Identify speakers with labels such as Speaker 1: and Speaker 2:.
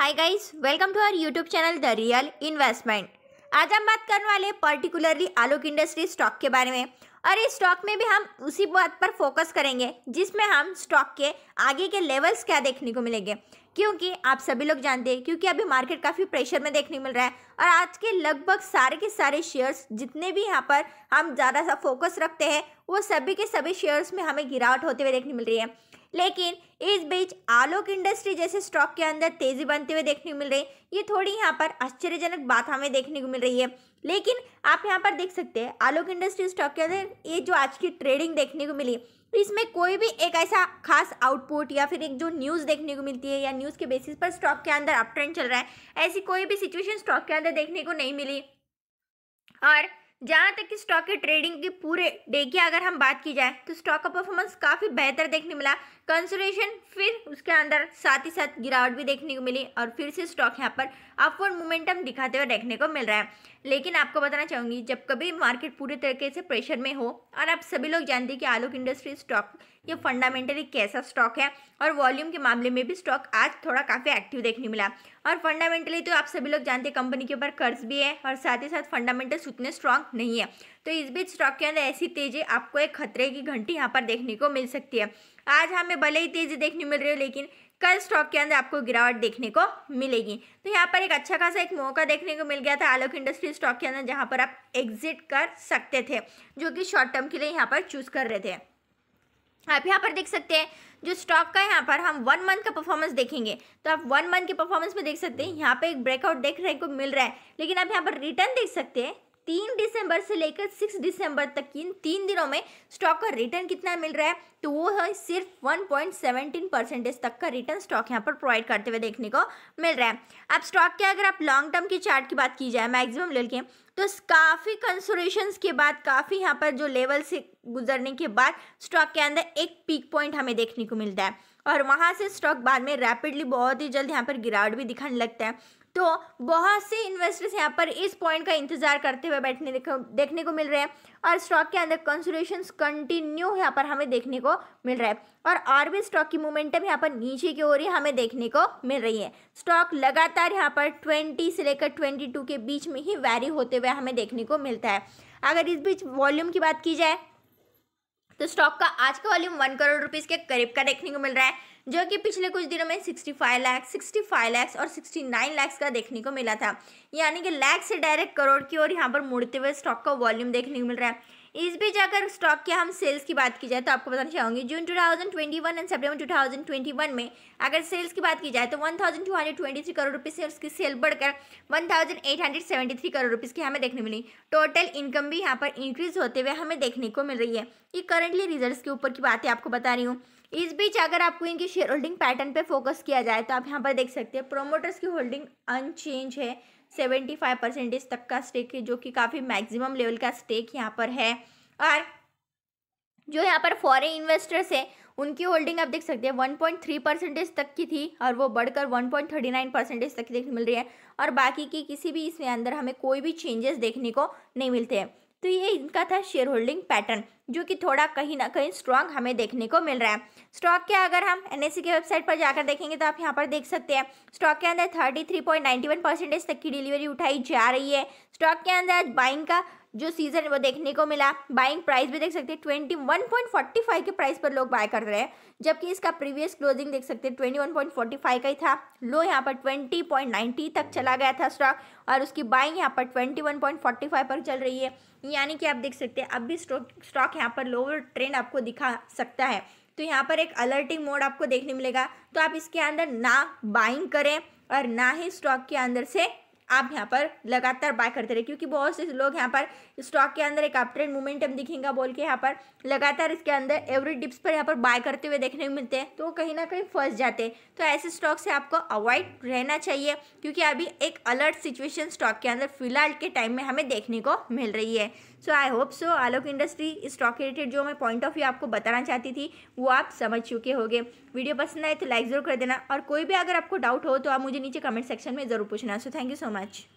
Speaker 1: Hi guys welcome to our YouTube channel the real investment आज हम बात करने वाले पर्टिकुलरली आलोक इंडस्ट्री स्टॉक के बारे में और इस स्टॉक में भी हम उसी बात पर फोकस करेंगे जिसमें हम स्टॉक के आगे के लेवल्स क्या देखने को मिलेंगे क्योंकि आप सभी लोग जानते हैं क्योंकि अभी मार्केट काफ़ी प्रेशर में देखने मिल रहा है और आज के लगभग सारे के सारे शेयर्स जितने भी यहाँ पर हम ज़्यादा सा फोकस रखते हैं वो सभी के सभी शेयर्स में हमें गिरावट होते हुए देखने मिल रही है लेकिन इस बीच आलोक इंडस्ट्री जैसे स्टॉक के अंदर तेजी बनते हुए देखने को मिल रही है ये थोड़ी यहाँ पर आश्चर्यजनक बात हमें देखने को मिल रही है लेकिन आप यहाँ पर देख सकते हैं आलोक इंडस्ट्री स्टॉक के अंदर ये जो आज की ट्रेडिंग देखने को मिली इसमें कोई भी एक ऐसा खास आउटपुट या फिर एक जो न्यूज़ देखने को मिलती है या न्यूज़ के बेसिस पर स्टॉक के अंदर अप ट्रेंड चल रहा है ऐसी कोई भी सिचुएशन स्टॉक के अंदर देखने को नहीं मिली और जहाँ तक कि स्टॉक की ट्रेडिंग की पूरे डे की अगर हम बात की जाए तो स्टॉक का परफॉर्मेंस काफ़ी बेहतर देखने मिला कंसोलेशन फिर उसके अंदर साथ ही साथ गिरावट भी देखने को मिली और फिर से स्टॉक यहाँ पर अपवर्ड मोमेंटम दिखाते हुए देखने को मिल रहा है लेकिन आपको बताना चाहूँगी जब कभी मार्केट पूरे तरीके से प्रेशर में हो और आप सभी लोग जानते हैं कि आलोक इंडस्ट्री स्टॉक ये फंडामेंटली कैसा स्टॉक है और वॉल्यूम के मामले में भी स्टॉक आज थोड़ा काफ़ी एक्टिव देखने मिला और फंडामेंटली तो आप सभी लोग जानते हैं कंपनी के ऊपर कर्ज भी है और साथ ही साथ फंडामेंटल्स उतने स्ट्रांग नहीं है तो इस बीच स्टॉक के अंदर ऐसी तेज़ी आपको एक खतरे की घंटी यहाँ पर देखने को मिल सकती है आज हमें भले ही तेज़ी देखने मिल रही हो लेकिन कल स्टॉक के अंदर आपको गिरावट देखने को मिलेगी तो यहाँ पर एक अच्छा खासा एक मौका देखने को मिल गया था आलोक इंडस्ट्री स्टॉक के अंदर जहाँ पर आप एग्जिट कर सकते थे जो कि शॉर्ट टर्म के लिए यहाँ पर चूज कर रहे थे आप यहाँ पर देख सकते हैं जो स्टॉक का यहाँ पर हम वन मंथ का परफॉर्मेंस देखेंगे तो आप वन मंथ के परफॉर्मेंस में देख सकते हैं यहाँ पे एक ब्रेकआउट देख रहे को मिल रहा है लेकिन आप यहाँ पर रिटर्न देख सकते हैं तीन दिसंबर से लेकर सिक्स दिसंबर तक की इन तीन दिनों में स्टॉक का रिटर्न कितना मिल रहा है तो वो है सिर्फ वन पॉइंट सेवेंटीन परसेंटेज तक का रिटर्न स्टॉक यहाँ पर प्रोवाइड करते हुए देखने को मिल रहा है अब स्टॉक के अगर आप लॉन्ग टर्म की चार्ट की बात की जाए मैक्सिमम लेवल के तो काफ़ी कंसोरेशन के बाद काफ़ी यहाँ पर जो लेवल से गुजरने के बाद स्टॉक के अंदर एक पीक पॉइंट हमें देखने को मिलता है और वहाँ से स्टॉक बाद में रैपिडली बहुत ही जल्द यहाँ पर गिरावट भी दिखाने लगता है तो बहुत से इन्वेस्टर्स यहाँ पर इस पॉइंट का इंतजार करते हुए बैठने देखने को मिल रहे हैं और स्टॉक के अंदर कंसुलेशन कंटिन्यू यहाँ पर हमें देखने को मिल रहा है और और भी स्टॉक की मोमेंटम यहाँ पर नीचे की ओर ही हमें देखने को मिल रही है स्टॉक लगातार यहाँ पर 20 से लेकर 22 के बीच में ही वैरी होते हुए हमें देखने को मिलता है अगर इस बीच वॉल्यूम की बात की जाए तो स्टॉक का आज का वॉल्यूम वन करोड़ रुपीज़ के करीब का देखने को मिल रहा है जो कि पिछले कुछ दिनों में 65 लाख 65 लाख और 69 लाख का देखने को मिला था यानी कि लाख से डायरेक्ट करोड़ की ओर यहाँ पर मुड़ते हुए स्टॉक का वॉल्यूम देखने को मिल रहा है इस बीच अगर स्टॉक के हम सेल्स की बात की जाए तो आपको बताना चाहूँगी जून 2021 एंड सितंबर 2021 में अगर सेल्स की बात की जाए तो 1223 करोड़ रुपीस से उसकी सेल बढ़कर 1873 करोड़ रुपीज़ की हमें देखने मिली टोटल इनकम भी यहाँ पर इंक्रीज होते हुए हमें देखने को मिल रही है ये करंटली रिजल्ट के ऊपर की बात है आपको बता रही हूँ इस बीच अगर आपको इनकी शेयर होल्डिंग पैटर्न पर फोकस किया जाए तो आप यहाँ पर देख सकते हैं प्रोमोटर्स की होल्डिंग अनचेंज है सेवेंटी फाइव परसेंटेज तक का स्टेक है जो कि काफ़ी मैक्सिमम लेवल का स्टेक यहाँ पर है और जो यहाँ पर फॉरेन इन्वेस्टर्स है उनकी होल्डिंग आप देख सकते हैं वन पॉइंट थ्री परसेंटेज तक की थी और वो बढ़कर one point thirty nine percentage तक की देखने मिल रही है और बाकी की किसी भी इसमें अंदर हमें कोई भी चेंजेस देखने को नहीं मिलते हैं तो ये इनका था शेयर होल्डिंग पैटर्न जो कि थोड़ा कहीं ना कहीं स्ट्रॉन्ग हमें देखने को मिल रहा है स्टॉक के अगर हम एन के वेबसाइट पर जाकर देखेंगे तो आप यहाँ पर देख सकते हैं स्टॉक के अंदर thirty three point ninety one percentage तक की डिलीवरी उठाई जा रही है स्टॉक के अंदर आज बाइंग का जो सीजन है वो देखने को मिला बाइंग प्राइस भी देख सकते हैं twenty one point forty five के प्राइस पर लोग बाय कर रहे हैं जबकि इसका प्रीवियस क्लोजिंग देख सकते हैं twenty one point forty five का ही था लो यहाँ पर ट्वेंटी पॉइंट नाइन्टी तक चला गया था स्टॉक और उसकी बाइंग यहाँ पर twenty one point forty five पर चल रही है यानी कि आप देख सकते हैं अब भी स्टॉक यहाँ पर लोअर ट्रेंड आपको दिखा सकता है तो यहाँ पर एक अलर्टिंग मोड आपको देखने मिलेगा तो आप इसके अंदर ना बाइंग करें और ना ही स्टॉक के अंदर से आप यहाँ पर लगातार बाय करते रहे क्योंकि बहुत से लोग यहाँ पर स्टॉक के अंदर एक अप ट्रेंड मोमेंटम दिखेगा बोल के यहाँ पर लगातार इसके अंदर एवरी डिप्स पर यहाँ पर बाय करते हुए देखने को मिलते हैं तो कहीं ना कहीं फंस जाते हैं तो ऐसे स्टॉक से आपको अवॉइड रहना चाहिए क्योंकि अभी एक अलर्ट सिचुएशन स्टॉक के अंदर फिलहाल के टाइम में हमें देखने को मिल रही है so I hope so Alok industry stock related जो मैं पॉइंट ऑफ व्यू आपको बताना चाहती थी वो आप समझ चुके होंगे वीडियो पसंद आए तो लाइक जरूर कर देना और कोई भी अगर आपको डाउट हो तो आप मुझे नीचे कमेंट सेक्शन में जरूर पूछना so thank you so much tomate.